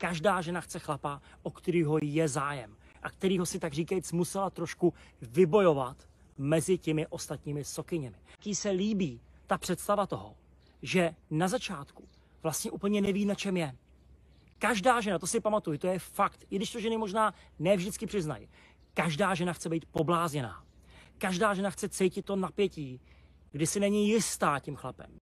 Každá žena chce chlapa, o kterýho je zájem a kterýho si tak říkajíc musela trošku vybojovat mezi těmi ostatními sokyněmi. Ký se líbí ta představa toho, že na začátku vlastně úplně neví, na čem je. Každá žena, to si pamatuju, to je fakt, i když to ženy možná ne vždycky přiznají, každá žena chce být poblázněná. Každá žena chce cítit to napětí, kdy si není jistá tím chlapem.